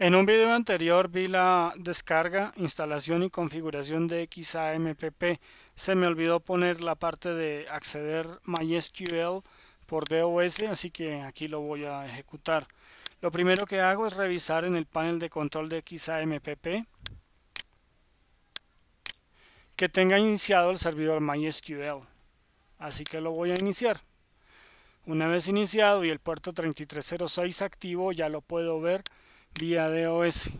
En un video anterior vi la descarga, instalación y configuración de XAMPP. Se me olvidó poner la parte de acceder MySQL por DOS, así que aquí lo voy a ejecutar. Lo primero que hago es revisar en el panel de control de XAMPP que tenga iniciado el servidor MySQL. Así que lo voy a iniciar. Una vez iniciado y el puerto 3306 activo, ya lo puedo ver vía DOS.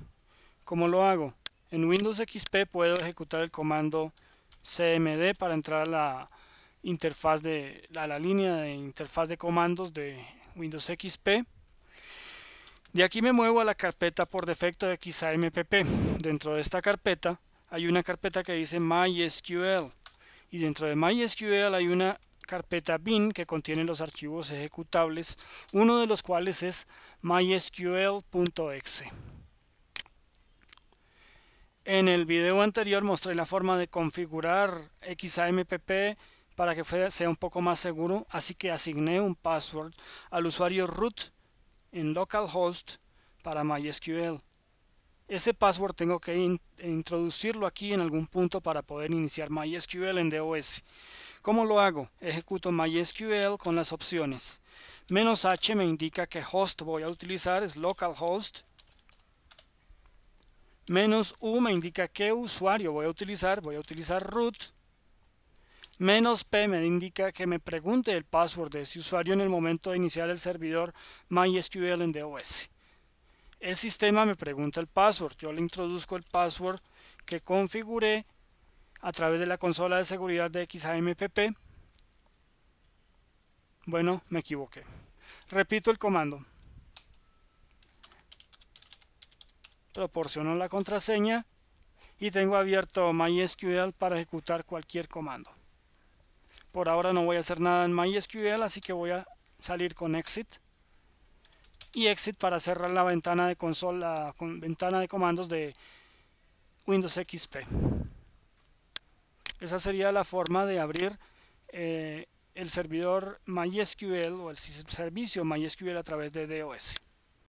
¿Cómo lo hago? En Windows XP puedo ejecutar el comando CMD para entrar a la interfaz de la línea de interfaz de comandos de Windows XP. De aquí me muevo a la carpeta por defecto de XAMPP. Dentro de esta carpeta hay una carpeta que dice MySQL y dentro de MySQL hay una carpeta bin que contiene los archivos ejecutables, uno de los cuales es mysql.exe. En el video anterior mostré la forma de configurar XAMPP para que sea un poco más seguro, así que asigné un password al usuario root en localhost para MySQL. Ese password tengo que introducirlo aquí en algún punto para poder iniciar MySQL en DOS. ¿Cómo lo hago? Ejecuto MySQL con las opciones. Menos H me indica que host voy a utilizar es localhost. Menos U me indica qué usuario voy a utilizar. Voy a utilizar root. Menos P me indica que me pregunte el password de ese usuario en el momento de iniciar el servidor MySQL en DOS. El sistema me pregunta el password. Yo le introduzco el password que configuré a través de la consola de seguridad de XAMPP. Bueno, me equivoqué. Repito el comando. Proporciono la contraseña y tengo abierto MySQL para ejecutar cualquier comando. Por ahora no voy a hacer nada en MySQL, así que voy a salir con Exit y exit para cerrar la ventana de consola la ventana de comandos de Windows XP. Esa sería la forma de abrir eh, el servidor MySQL o el servicio MySQL a través de DOS.